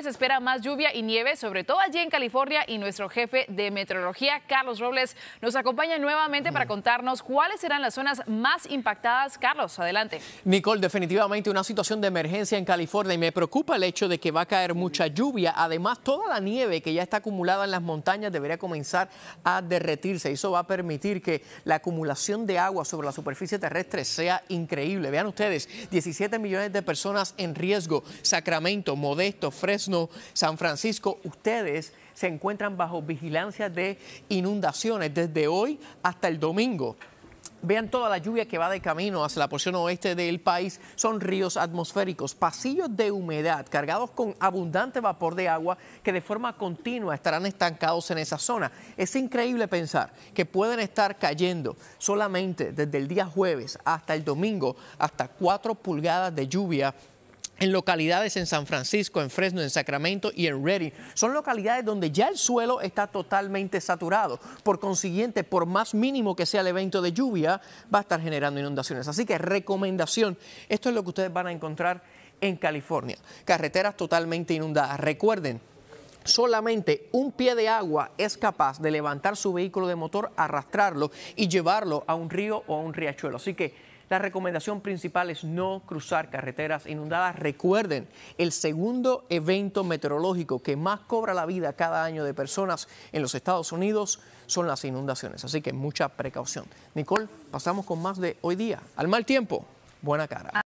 se pues espera más lluvia y nieve, sobre todo allí en California, y nuestro jefe de meteorología, Carlos Robles, nos acompaña nuevamente para contarnos cuáles serán las zonas más impactadas. Carlos, adelante. Nicole, definitivamente una situación de emergencia en California y me preocupa el hecho de que va a caer mucha lluvia. Además, toda la nieve que ya está acumulada en las montañas debería comenzar a derretirse. Eso va a permitir que la acumulación de agua sobre la superficie terrestre sea increíble. Vean ustedes, 17 millones de personas en riesgo. Sacramento, Modesto, Fresno San Francisco, ustedes se encuentran bajo vigilancia de inundaciones desde hoy hasta el domingo. Vean toda la lluvia que va de camino hacia la porción oeste del país. Son ríos atmosféricos, pasillos de humedad cargados con abundante vapor de agua que de forma continua estarán estancados en esa zona. Es increíble pensar que pueden estar cayendo solamente desde el día jueves hasta el domingo hasta cuatro pulgadas de lluvia en localidades en San Francisco, en Fresno, en Sacramento y en Reading. Son localidades donde ya el suelo está totalmente saturado. Por consiguiente, por más mínimo que sea el evento de lluvia, va a estar generando inundaciones. Así que recomendación, esto es lo que ustedes van a encontrar en California. Carreteras totalmente inundadas. Recuerden, Solamente un pie de agua es capaz de levantar su vehículo de motor, arrastrarlo y llevarlo a un río o a un riachuelo. Así que la recomendación principal es no cruzar carreteras inundadas. Recuerden, el segundo evento meteorológico que más cobra la vida cada año de personas en los Estados Unidos son las inundaciones. Así que mucha precaución. Nicole, pasamos con más de hoy día. Al mal tiempo, buena cara.